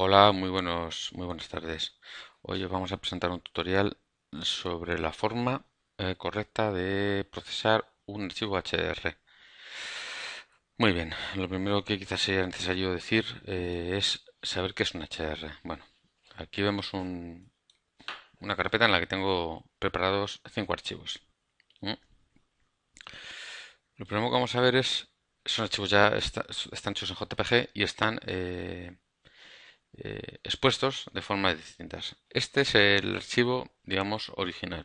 Hola, muy, buenos, muy buenas tardes. Hoy os vamos a presentar un tutorial sobre la forma eh, correcta de procesar un archivo HDR. Muy bien, lo primero que quizás sea necesario decir eh, es saber qué es un HDR. Bueno, aquí vemos una carpeta en la que tengo preparados cinco archivos. Lo primero que vamos a ver es, son archivos ya están hechos en JPG y están... Eh, eh, expuestos de formas distintas. Este es el archivo, digamos, original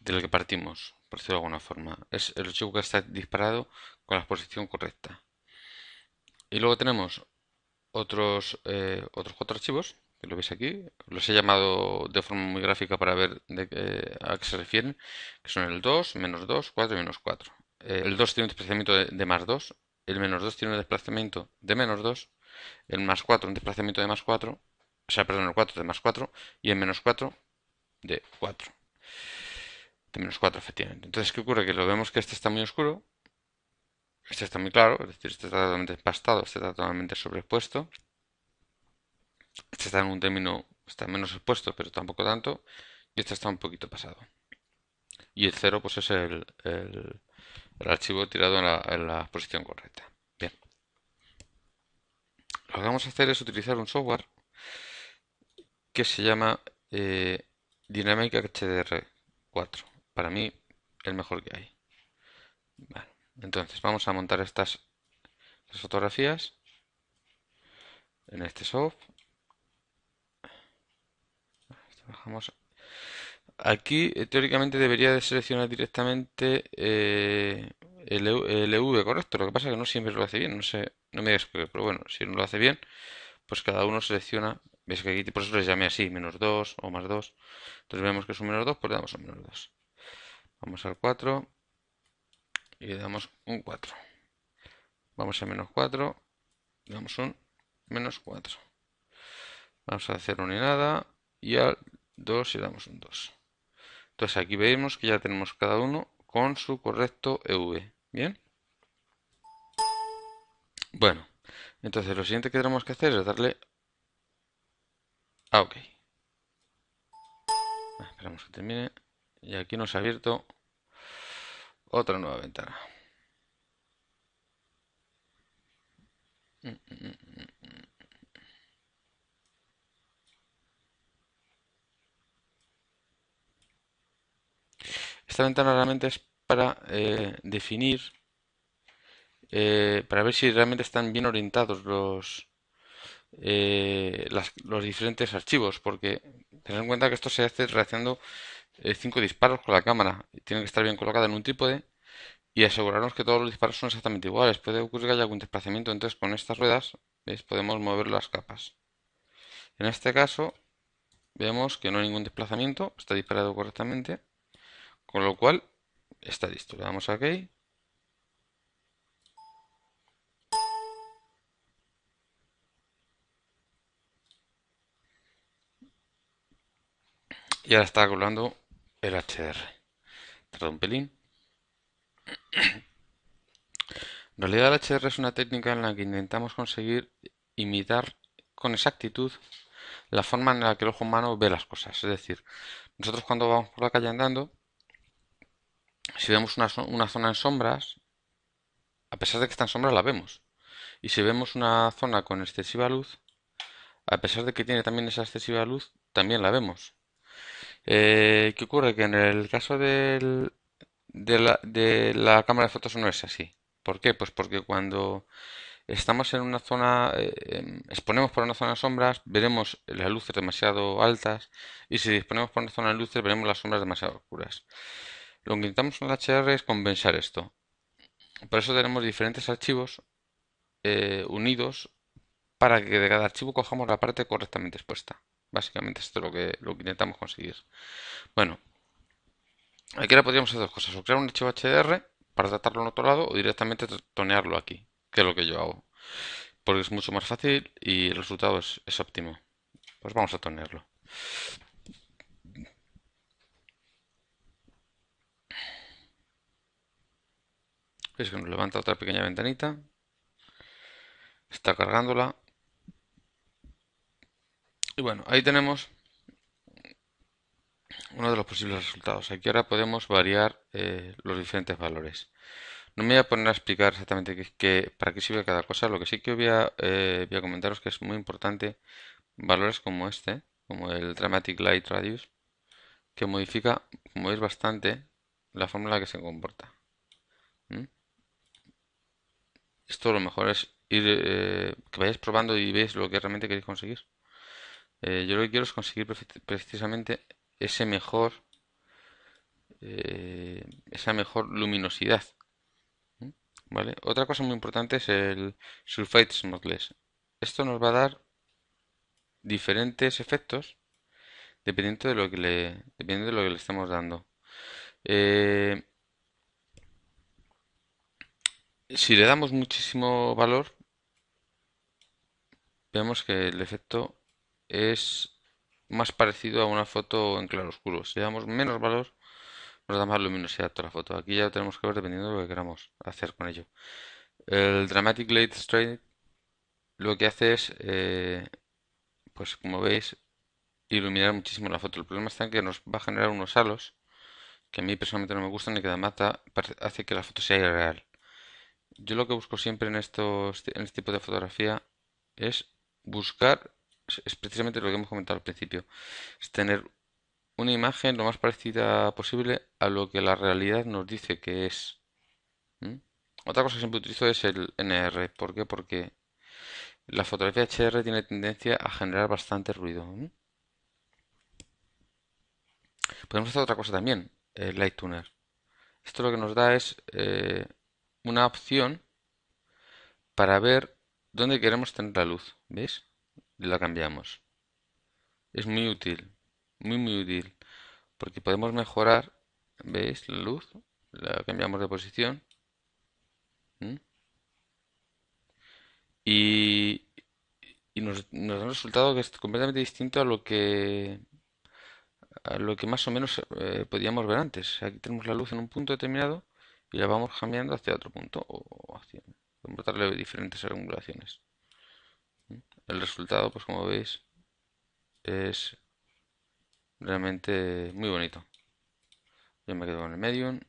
del que partimos, por decirlo de alguna forma. Es el archivo que está disparado con la exposición correcta. Y luego tenemos otros, eh, otros cuatro archivos, que lo veis aquí. Los he llamado de forma muy gráfica para ver de, eh, a qué se refieren, que son el 2, menos 2, 4 y menos 4. el 2 tiene un desplazamiento de, de, más 2, el menos 2 tiene un desplazamiento de menos 2 el más 4, un desplazamiento de más 4, o sea, perdón, el 4 de más 4 y el menos 4 de 4. De menos 4, efectivamente. Entonces, ¿qué ocurre? Que lo vemos que este está muy oscuro, este está muy claro, es decir, este está totalmente empastado, este está totalmente sobreexpuesto, este está en un término, está menos expuesto, pero tampoco tanto, y este está un poquito pasado. Y el 0 pues es el, archivo tirado en la posición correcta lo que vamos a hacer es utilizar un software que se llama eh, Dynamic HDR4. Para mí, el mejor que hay. Entonces, vamos a montar estas fotografías en este software Aquí, eh, teóricamente, debería de seleccionar directamente eh, el e LV, e correcto. Lo que pasa es que no siempre lo hace bien. No sé, no me que, pero bueno, si no lo hace bien, pues cada uno selecciona. ves que aquí por eso les llamé así, menos 2 o más 2. Entonces vemos que es un menos 2, pues le damos un menos 2. Vamos al 4 y le damos un 4. Vamos a menos 4, le damos un menos 4. Vamos a hacer una y nada y al 2 le damos un 2. Entonces aquí vemos que ya tenemos cada uno con su correcto EV. Bien. Bueno, entonces lo siguiente que tenemos que hacer es darle a ok. Ah, esperamos que termine. Y aquí nos ha abierto otra nueva ventana. Esta ventana realmente es para eh, definir, eh, para ver si realmente están bien orientados los, eh, los diferentes archivos, porque tener en cuenta que esto se hace realizando cinco disparos con la cámara, tiene que estar bien colocada en un trípode y asegurarnos que todos los disparos son exactamente iguales. Puede ocurrir que haya algún desplazamiento, entonces con estas ruedas podemos mover las capas. En este caso vemos que no hay ningún desplazamiento, está disparado correctamente, con lo cual está listo. Le damos a Y ahora está colgando el HDR. Tarda un pelín. En realidad el HDR es una técnica en la que intentamos conseguir imitar con exactitud la forma en la que el ojo humano ve las cosas. Es decir, nosotros cuando vamos por la calle andando, si vemos una, zona en sombras, a pesar de que está en sombras, la vemos. Y si vemos una zona con excesiva luz, a pesar de que tiene también esa excesiva luz, también la vemos. Eh, ¿Qué ocurre? Que en el caso de, la, cámara de fotos no es así. ¿Por qué? Pues porque cuando estamos en una zona, eh, em, exponemos por una zona de sombras, veremos las luces demasiado altas y si disponemos por una zona de luces, veremos las sombras demasiado oscuras. Lo que intentamos con el es compensar esto. Por eso tenemos diferentes archivos eh, unidos para que de cada archivo cojamos la parte correctamente expuesta. Básicamente esto es lo que, lo que intentamos conseguir. Bueno, aquí ahora podríamos hacer dos cosas. O crear un archivo HDR para tratarlo en otro lado o directamente tonearlo aquí, que es lo que yo hago. Porque es mucho más fácil y el resultado es, es óptimo. Pues vamos a tonearlo. es que nos levanta otra pequeña ventanita. Está cargándola. Y bueno, ahí tenemos uno de los posibles resultados. Aquí ahora podemos variar eh, los diferentes valores. No me voy a poner a explicar exactamente qué, para qué sirve cada cosa. Lo que sí que eh, voy a, comentaros que es muy importante valores como este, como el Dramatic Light Radius, que modifica, como veis, bastante la fórmula que se comporta. ¿Mm? esto lo mejor es ir, eh, que vayáis probando y veis lo que realmente queréis conseguir. Eh, yo lo que quiero es conseguir precisamente ese mejor, eh, esa mejor luminosidad. ¿Vale? Otra cosa muy importante es el sulfate smothless Esto nos va a dar diferentes efectos dependiendo de lo que le, dependiendo de lo que le estemos dando si le damos muchísimo valor, vemos que el efecto es más parecido a una foto en oscuro. Si le damos menos valor, nos da más luminosidad toda la foto. Aquí ya lo tenemos que ver dependiendo de lo que queramos hacer con ello. El Dramatic Light Strain lo que hace es, eh, pues como veis, iluminar muchísimo la foto. El problema está en que nos va a generar unos halos que a mí personalmente no me gustan y que mata, hace que la foto sea irreal yo lo que busco siempre en, estos, este tipo de fotografía es buscar, es precisamente lo que hemos comentado al principio, es tener una imagen lo más parecida posible a lo que la realidad nos dice que es. ¿Mm? Otra cosa que siempre utilizo es el NR. ¿Por qué? Porque la fotografía HR tiene tendencia a generar bastante ruido. ¿Mm? Podemos hacer otra cosa también, el Light Tuner. Esto lo que nos da es eh, una opción para ver dónde queremos tener la luz. ves La cambiamos. Es muy útil, muy muy útil, porque podemos mejorar, ¿veis? La luz, la cambiamos de posición. Y, nos, da un resultado que es completamente distinto a lo que a lo que más o menos eh, podíamos ver antes. Aquí tenemos la luz en un punto determinado y la vamos cambiando hacia otro punto o hacia diferentes angulaciones ¿Mm? el resultado pues como veis es realmente muy bonito yo me quedo con el medium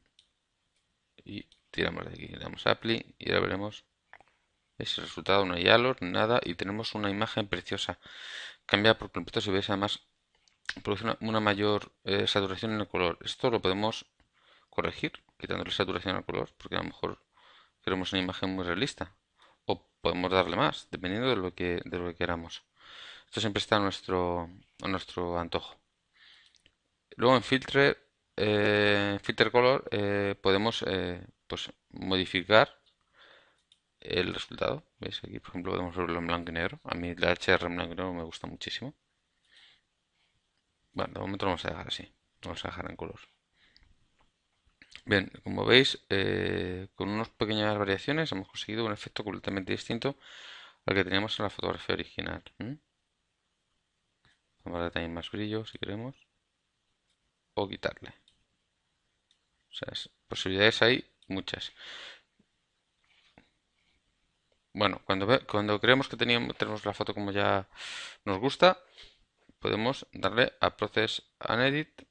y tiramos de aquí le damos a apply y ahora veremos ese resultado no hay alor nada y tenemos una imagen preciosa cambia por completo si veis además produce una, mayor eh, saturación en el color esto lo podemos corregir, quitándole saturación al color, porque a lo mejor queremos una imagen muy realista. O podemos darle más, dependiendo de lo que, de lo que queramos. Esto siempre está a nuestro, nuestro antojo. Luego en Filter, eh, filter Color eh, podemos eh, pues modificar el resultado. ¿Veis? Aquí, por ejemplo, podemos verlo en blanco y negro. A mí la HR en blanco y negro me gusta muchísimo. Bueno, de momento lo vamos a dejar así. Lo vamos a dejar en color. Bien, como veis, eh, con unas pequeñas variaciones hemos conseguido un efecto completamente distinto al que teníamos en la fotografía original. Vamos a darle más brillo si queremos. O quitarle. O sea, posibilidades hay muchas. Bueno, cuando, cuando creemos que tenemos la foto como ya nos gusta, podemos darle a Process an Edit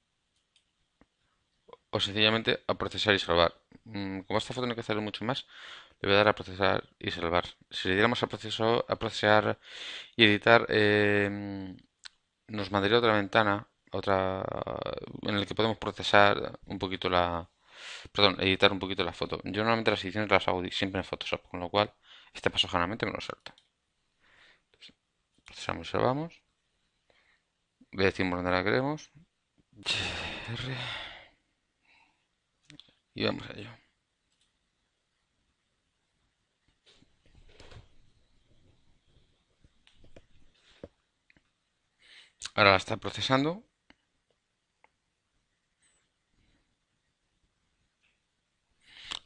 o sencillamente a procesar y salvar. Mm, como esta foto no hay que hacer mucho más, le voy a dar a procesar y salvar. Si le diéramos a, proceso, a procesar y editar, em, nos mandaría otra ventana otra en la que podemos procesar un poquito la... Perdón, editar un poquito la foto. Yo normalmente las ediciones las hago siempre en Photoshop, con lo cual este paso generalmente me lo salta. procesamos y salvamos. Le decimos dónde la queremos. Y vamos a ello. Ahora la está procesando.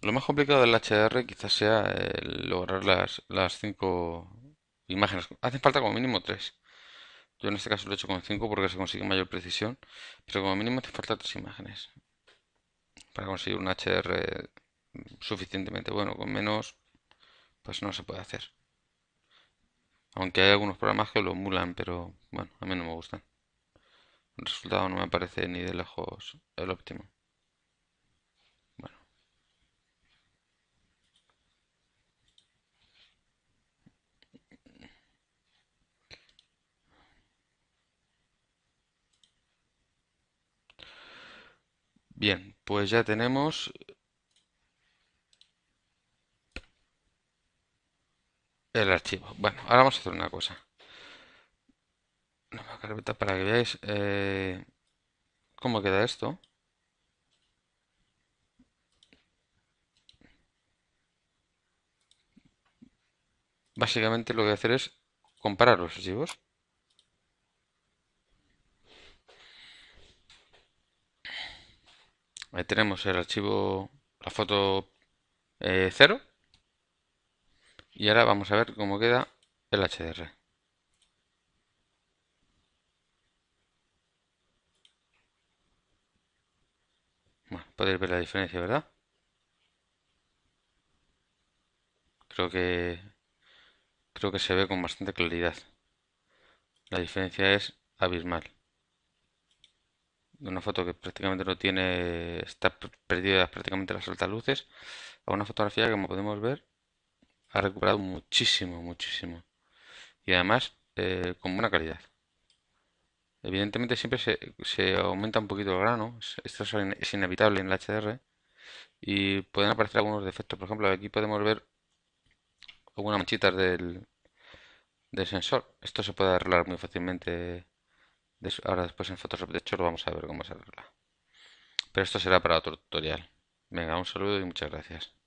Lo más complicado del HDR quizás sea eh, lograr las, las cinco imágenes. Hacen falta como mínimo tres. Yo en este caso lo he hecho con 5 porque se consigue mayor precisión, pero como mínimo hace falta tres imágenes para conseguir un HR suficientemente bueno. Con menos, pues no se puede hacer. Aunque hay algunos programas que lo emulan, pero bueno, a mí no me gustan. El resultado no me parece ni de lejos el óptimo. Bueno. Bien, pues ya tenemos el archivo. Bueno, ahora vamos a hacer una cosa. Una carpeta para que veáis eh, cómo queda esto. Básicamente lo que voy a hacer es comparar los archivos. Ahí tenemos el archivo, la foto 0. Eh, y ahora vamos a ver cómo queda el HDR. Bueno, podéis ver la diferencia, ¿verdad? Creo que creo que se ve con bastante claridad. La diferencia es abismal de una foto que prácticamente no tiene, está perdida prácticamente las altas luces, a una fotografía que como podemos ver ha recuperado muchísimo, muchísimo. Y además eh, con buena calidad. Evidentemente siempre se, aumenta un poquito el grano, esto es, inevitable en la HDR. Y pueden aparecer algunos defectos, por ejemplo aquí podemos ver algunas manchitas del, del sensor. Esto se puede arreglar muy fácilmente ahora después en Photoshop, de hecho, vamos a ver cómo se arregla. Pero esto será para otro tutorial. Venga, un saludo y muchas gracias.